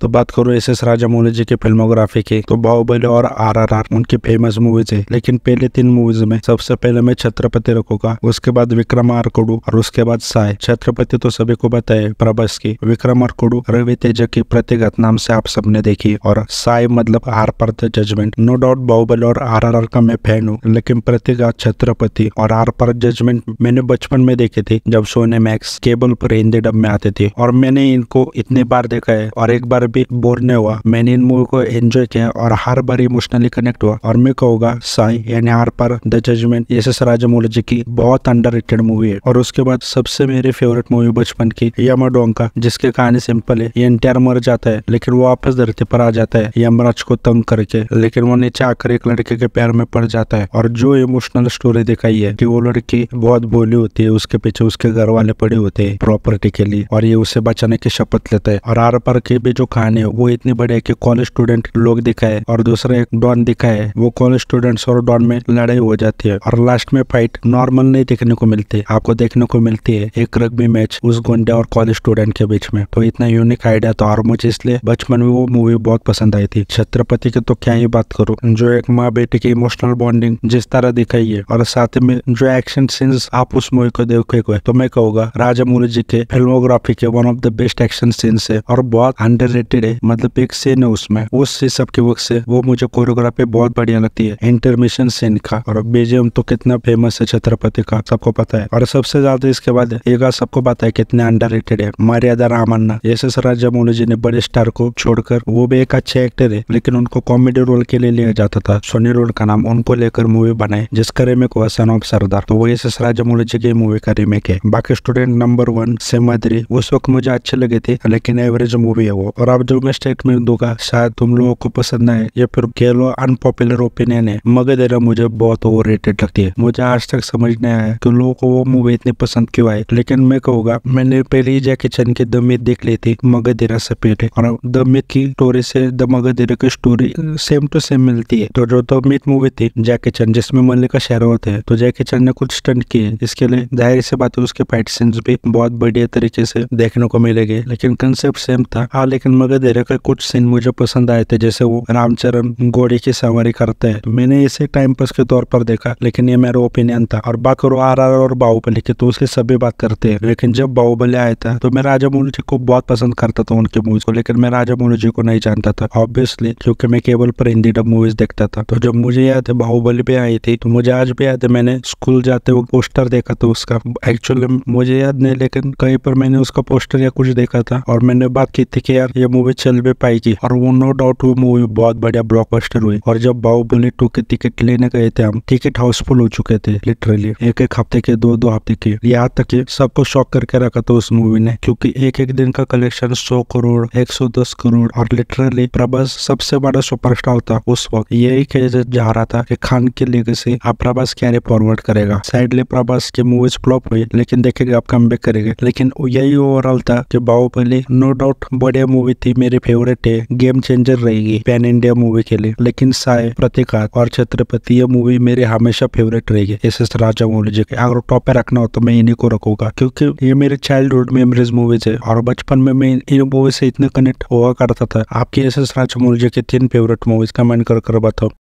तो बात करो एस एस राजामौली जी की फिल्मोग्राफी की तो बाहुबली और आर आर आर उनकी फेमस मूवीज है लेकिन पहले तीन मूवीज में सबसे पहले मैं छत्रपति रखूंगा उसके बाद विक्रम आरकुडू और उसके बाद साय छत्रपति तो सभी को बताए प्रभास की विक्रम आरकुडू रवि तेज की प्रतिगत नाम से आप सबने देखी और साय मतलब आर पर जजमेंट नो डाउट बाहुबली और आर आर आर का मैं फैन हूँ लेकिन प्रतिगत छत्रपति और आर पर जजमेंट मैंने बचपन में देखे थी जब सोने मैक्स केबल पर हिंदी डब में आते थे और मैंने इनको इतने बार देखा है और एक बार अरबिक बोलने हुआ मैंने इन मूवी को एंजॉय किया और हर बार इमोशनली कनेक्ट हुआ और मैं कहूंगा साई यानी आर पर the judgement S S Rajamouli की बहुत अंडर मूवी है और उसके बाद सबसे मेरी फेवरेट मूवी बचपन की यमा का जिसकी कहानी सिंपल है ये एंटायर मर जाता है लेकिन वो वापस धरती पर आ जाता है यमराज को तंग करके लेकिन वो नीचे आकर एक लड़के के पैर में पड़ जाता है और जो इमोशनल स्टोरी दिखाई है कि वो लड़की बहुत बोली होती है उसके पीछे उसके घर वाले पड़े होते हैं प्रॉपर्टी के लिए और ये उसे बचाने की शपथ लेता है और आर पर के भी जो खान है वो इतने बड़े है कि कॉलेज स्टूडेंट लोग दिखा है और दूसरा एक डॉन दिखा है वो कॉलेज स्टूडेंट्स और डॉन में लड़ाई हो जाती है और लास्ट में फाइट नॉर्मल नहीं देखने को मिलती आपको देखने को मिलती है एक रग्बी मैच उस गुंडे और कॉलेज स्टूडेंट के बीच में तो इतना यूनिक आइडिया था और मुझे इसलिए बचपन में वो मूवी बहुत पसंद आई थी छत्रपति की तो क्या ही बात करो जो एक माँ बेटी की इमोशनल बॉन्डिंग जिस तरह दिखाई है और साथ में जो एक्शन सीन्स आप उस मूवी को देखोगे तो मैं कहूँगा राजा मौली जी के फिल्मोग्राफी के one of the best action scenes है और बहुत अंडर रिलेटेड है मतलब एक सीन है उसमें उस हिसाब के वक्त से वो मुझे कोरियोग्राफी बहुत बढ़िया लगती है इंटरमिशन सीन का और बेजियम तो कितना फेमस है छत्रपति का सबको पता है और सबसे ज्यादा इसके बाद ये सबको पता है कितने अंडर है मर्यादा रामन्ना एस एस राजामौली जी ने बड़े स्टार को छोड़कर वो भी एक अच्छे एक्टर है लेकिन उनको कॉमेडी रोल के लिए लिया जाता था सोनी रोल का नाम उनको लेकर मूवी बनाए जिसका रेमे को सन ऑफ सरदार तो वो एस एस राजामौली जी की मूवी का रेमेक है बाकी स्टूडेंट नंबर वन मदरी उस वक्त मुझे अच्छे लगे थे लेकिन एवरेज मूवी है वो और आप जो मैं स्टेटमेंट दूंगा शायद तुम लोगों को पसंद आए या फिर कह लो अनपॉपुलर ओपिनियन है मगर जरा मुझे बहुत ओवर लगती है मुझे आज तक समझ नहीं आया कि लोगों को वो मूवी इतनी पसंद क्यों आई लेकिन मैं कहूँगा मैंने पहले ही जैकी चन की दमित देख ली थी मगर देरा सपेट और दमित की स्टोरी से द मगर की स्टोरी सेम टू सेम मिलती है तो जो मित मूवी थी जैकी चन जिसमें मल्लिका शहर होते तो जैकी चन ने कुछ स्टंट किए इसके लिए जाहिर सी बात है उसके फाइट भी बहुत बढ़िया तरीके से देखने को मिलेगी लेकिन कंसेप्ट सेम था हाँ लेकिन मगर दे का कुछ सीन मुझे पसंद आए थे जैसे वो रामचरण घोड़े की सवारी करते हैं तो मैंने इसे टाइम पास के तौर पर देखा लेकिन ये मेरा ओपिनियन था और बाकी आर आर और बाहुबली की तो उसकी सभी बात करते हैं लेकिन जब बाहुबली आया था तो मैं राजा मोनू जी को बहुत पसंद करता था उनकी मूवीज को लेकिन मैं राजा मोनू जी को नहीं जानता था ऑब्वियसली क्योंकि मैं केबल पर हिंदी डब मूवीज देखता था तो जब मुझे याद है बाहुबली भी आई थी तो मुझे आज भी याद है मैंने स्कूल जाते हुए पोस्टर देखा था उसका एक्चुअली मुझे याद नहीं लेकिन कहीं पर मैंने उसका पोस्टर या कुछ देखा था और मैंने बात की थी कि यार ये मूवी चल भी पाएगी और वो नो डाउट वो मूवी बहुत बढ़िया ब्लॉकबस्टर हुई और जब बाहुबली टू के टिकट लेने गए थे हम टिकट हाउसफुल हो चुके थे लिटरली एक एक हफ्ते के दो दो हफ्ते के यहाँ तक सबको शॉक करके रखा था उस मूवी ने क्योंकि एक एक दिन का कलेक्शन सौ करोड़ एक सौ दस करोड़ और लिटरली प्रभास सबसे बड़ा सुपरस्टार था उस वक्त यही कह जा रहा था कि खान के लेगेसी अब प्रभास कैरे फॉरवर्ड करेगा साइडली प्रभास की मूवीज फ्लॉप हुई लेकिन देखेगा आप कम करेगा लेकिन यही ओवरऑल था कि बाहुबली नो डाउट बढ़िया मूवी थी थी मेरी फेवरेट है गेम चेंजर रहेगी पैन इंडिया मूवी के लिए लेकिन साय प्रतिकार और छत्रपति ये मूवी मेरे हमेशा फेवरेट रहेगी एस एस राजा मौली जी के अगर टॉप पे रखना हो तो मैं इन्हीं को रखूंगा क्योंकि ये मेरे चाइल्ड हुड मेमोरीज मूवीज है और बचपन में मैं इन मूवी से इतना कनेक्ट हुआ करता था आपकी एस एस राजा मौली जी के तीन फेवरेट मूवीज कमेंट कर कर बताओ